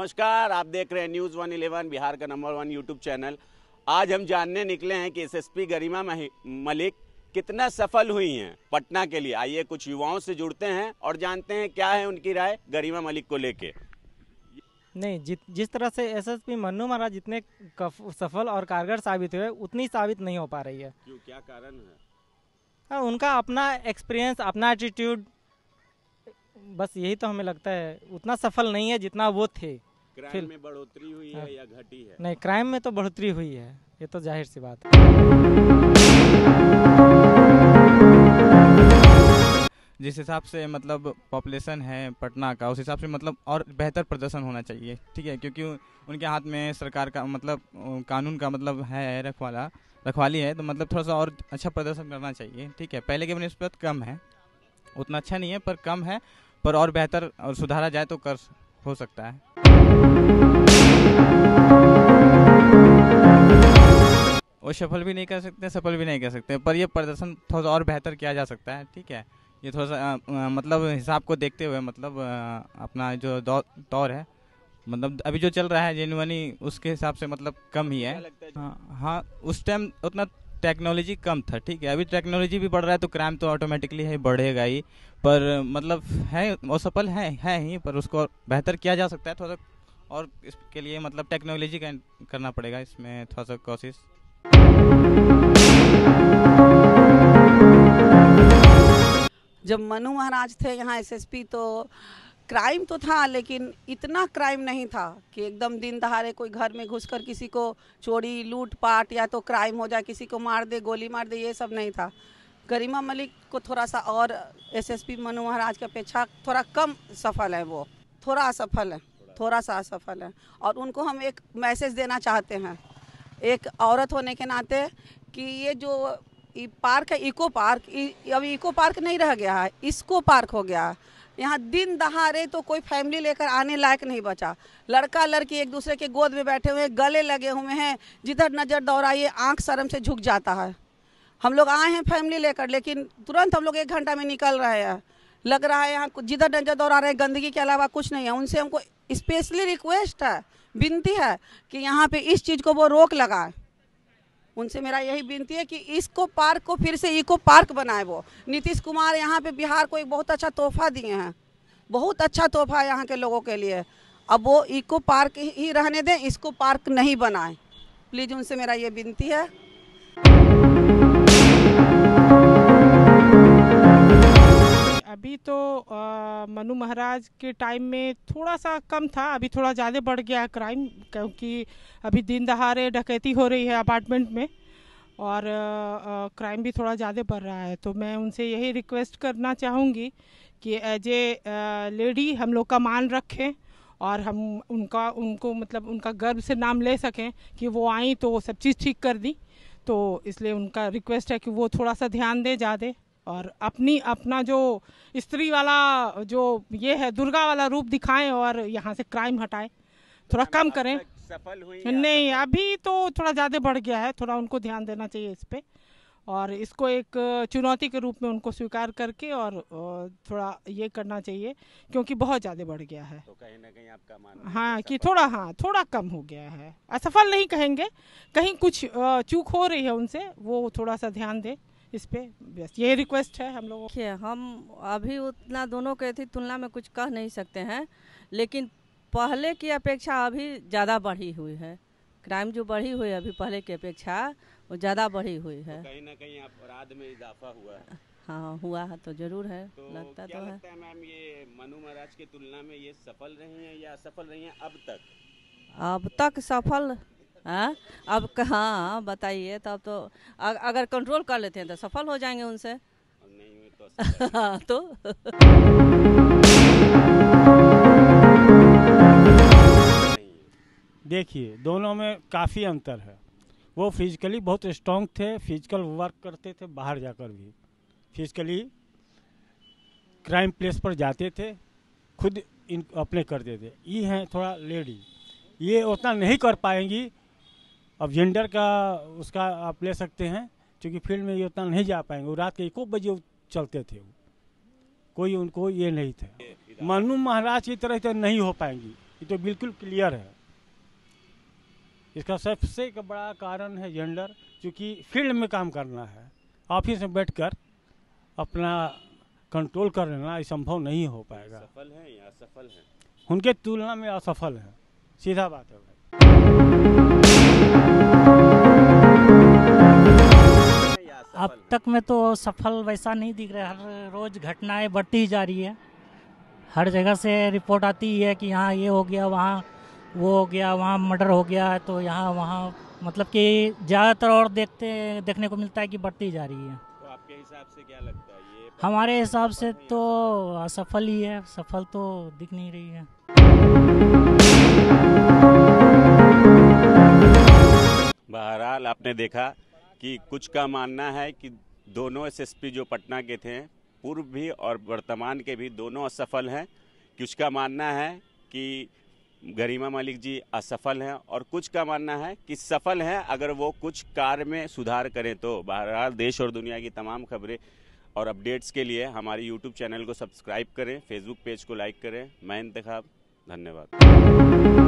नमस्कार आप देख रहे हैं न्यूज़ वन इलेवन बिहार का नंबर वन यूट्यूब चैनल आज हम जानने निकले हैं कि एसएसपी गरिमा मलिक कितना सफल हुई हैं पटना के लिए आइए कुछ युवाओं से जुड़ते हैं और जानते हैं क्या है उनकी राय गरिमा मलिक को लेके नहीं जि, जिस तरह से एसएसपी मन्नू महाराज जितने सफल और कारगर साबित हुए उतनी साबित नहीं हो पा रही है क्यों क्या कारण है हाँ, उनका अपना एक्सपीरियंस अपना एटीट्यूड बस यही तो हमें लगता है उतना सफल नहीं है जितना वो थे क्राइम में बढ़ोतरी हुई है हाँ। या घटी है नहीं क्राइम में तो बढ़ोतरी हुई है ये तो जाहिर सी बात है जिस हिसाब से मतलब पॉपुलेशन है पटना का उस हिसाब से मतलब और बेहतर प्रदर्शन होना चाहिए ठीक है क्योंकि उनके हाथ में सरकार का मतलब कानून का मतलब है रखवाला रखवाली है तो मतलब थोड़ा सा और अच्छा प्रदर्शन करना चाहिए ठीक है पहले के बनस्पत कम है उतना अच्छा नहीं है पर कम है पर और बेहतर और सुधारा जाए तो कर हो सकता है वो सफल भी नहीं कर सकते सफल भी नहीं कर सकते पर ये प्रदर्शन थोड़ा सा और बेहतर किया जा सकता है ठीक है ये थोड़ा सा मतलब हिसाब को देखते हुए मतलब आ, अपना जो दौर है मतलब अभी जो चल रहा है जेनवनी उसके हिसाब से मतलब कम ही है हाँ हाँ उस टाइम उतना टेक्नोलॉजी कम था ठीक है अभी टेक्नोलॉजी भी बढ़ रहा है तो क्राइम तो ऑटोमेटिकली है बढ़ेगा ही पर मतलब है असफल है है ही पर उसको बेहतर किया जा सकता है थोड़ा सा और इसके लिए मतलब टेक्नोलॉजी का करना पड़ेगा इसमें थोड़ा सा कोशिश जब मनु महाराज थे यहाँ एसएसपी तो क्राइम तो था लेकिन इतना क्राइम नहीं था कि एकदम दिन दहाड़े कोई घर में घुसकर किसी को चोरी लूटपाट या तो क्राइम हो जाए किसी को मार दे गोली मार दे ये सब नहीं था गरिमा मलिक को थोड़ा सा और एसएसपी मनु महाराज की अपेक्षा थोड़ा कम सफल है वो थोड़ा असफल है थोड़ा सा असफल है और उनको हम एक मैसेज देना चाहते हैं एक औरत होने के नाते कि ये जो पार्क है इको पार्क अभी इको पार्क नहीं रह गया है इसको पार्क हो गया है यहाँ दिन दहाड़े तो कोई फैमिली लेकर आने लायक नहीं बचा लड़का लड़की एक दूसरे के गोद में बैठे हुए हैं गले लगे हुए हैं जिधर नज़र दौड़ाइए आँख शर्म से झुक जाता है हम लोग आए हैं फैमिली लेकर लेकिन तुरंत हम लोग एक घंटा में निकल रहे हैं लग रहा है यहाँ जिधर नज़र दौड़ा रहे हैं गंदगी के अलावा कुछ नहीं है उनसे हमको स्पेशली रिक्वेस्ट है विनती है कि यहाँ पे इस चीज़ को वो रोक लगाए उनसे मेरा यही विनती है कि इसको पार्क को फिर से इको पार्क बनाए वो नीतीश कुमार यहाँ पे बिहार को एक बहुत अच्छा तोहफा दिए हैं बहुत अच्छा तोहफा है यहाँ के लोगों के लिए अब वो इको पार्क ही रहने दें इसको पार्क नहीं बनाएं प्लीज़ उनसे मेरा ये विनती है अभी तो मनु महाराज के टाइम में थोड़ा सा कम था अभी थोड़ा ज़्यादा बढ़ गया है क्राइम क्योंकि अभी दिन दहाड़े डकैती हो रही है अपार्टमेंट में और क्राइम भी थोड़ा ज़्यादा बढ़ रहा है तो मैं उनसे यही रिक्वेस्ट करना चाहूँगी कि एज ए लेडी हम लोग का मान रखें और हम उनका उनको मतलब उनका गर्व से नाम ले सकें कि वो आई तो सब चीज़ ठीक कर दी तो इसलिए उनका रिक्वेस्ट है कि वो थोड़ा सा ध्यान दें ज़्यादा और अपनी अपना जो स्त्री वाला जो ये है दुर्गा वाला रूप दिखाएं और यहाँ से क्राइम हटाएं थोड़ा कम करें सफल हुई नहीं अभी तो थोड़ा ज़्यादा बढ़ गया है थोड़ा उनको ध्यान देना चाहिए इस पर और इसको एक चुनौती के रूप में उनको स्वीकार करके और थोड़ा ये करना चाहिए क्योंकि बहुत ज़्यादा बढ़ गया है तो कहीं ना कहीं आपका मानना हाँ कि थोड़ा हाँ थोड़ा कम हो गया है असफल नहीं कहेंगे कहीं कुछ चूक हो रही है उनसे वो थोड़ा सा ध्यान दें इस पे बस यही रिक्वेस्ट है हम लोगों की हम अभी उतना दोनों के थी तुलना में कुछ कह नहीं सकते हैं लेकिन पहले की अपेक्षा अभी ज़्यादा बढ़ी हुई है क्राइम जो बढ़ी हुई है अभी पहले की अपेक्षा वो ज़्यादा बढ़ी हुई है तो कहीं ना कहीं अपराध में इजाफा हुआ है हाँ हुआ है तो जरूर है तो लगता क्या तो लगता है, है मैम ये मनु महाराज की तुलना में ये सफल रही हैं या असफल रही हैं अब तक अब तक सफल हाँ अब हाँ, हाँ बताइए तब तो अगर कंट्रोल कर लेते हैं तो सफल हो जाएंगे उनसे हाँ तो, देखिए दोनों में काफ़ी अंतर है वो फिजिकली बहुत स्ट्रांग थे फिजिकल वर्क करते थे बाहर जाकर भी फिजिकली क्राइम प्लेस पर जाते थे खुद इन अपने करते थे ये हैं थोड़ा लेडी ये उतना नहीं कर पाएंगी अब जेंडर का उसका आप ले सकते हैं क्योंकि फील्ड में ये उतना नहीं जा पाएंगे वो रात के एक बजे चलते थे वो कोई उनको ये नहीं था मनु महाराज की तरह तो नहीं हो पाएंगी ये तो बिल्कुल क्लियर है इसका सबसे बड़ा कारण है जेंडर क्योंकि फील्ड में काम करना है ऑफिस में बैठकर अपना कंट्रोल कर लेना ये संभव नहीं हो पाएगा सफल है या असफल है उनके तुलना में असफल है सीधा बात है भाई तक में तो सफल वैसा नहीं दिख रहा है हर रोज़ घटनाएं बढ़ती जा रही है हर जगह से रिपोर्ट आती है कि यहाँ ये हो गया वहाँ वो हो गया वहाँ मर्डर हो गया तो यहाँ वहाँ मतलब कि ज़्यादातर और देखते देखने को मिलता है कि बढ़ती जा रही है तो आपके हिसाब से क्या लगता है ये हमारे हिसाब से तो असफल ही है सफल तो दिख नहीं रही है बहरहाल आपने देखा कि कुछ का मानना है कि दोनों एस जो पटना के थे पूर्व भी और वर्तमान के भी दोनों असफल हैं कुछ का मानना है कि गरिमा मलिक जी असफल हैं और कुछ का मानना है कि सफल हैं अगर वो कुछ कार्य में सुधार करें तो बहरहाल देश और दुनिया की तमाम खबरें और अपडेट्स के लिए हमारे यूट्यूब चैनल को सब्सक्राइब करें फेसबुक पेज को लाइक करें मैं इंतखब धन्यवाद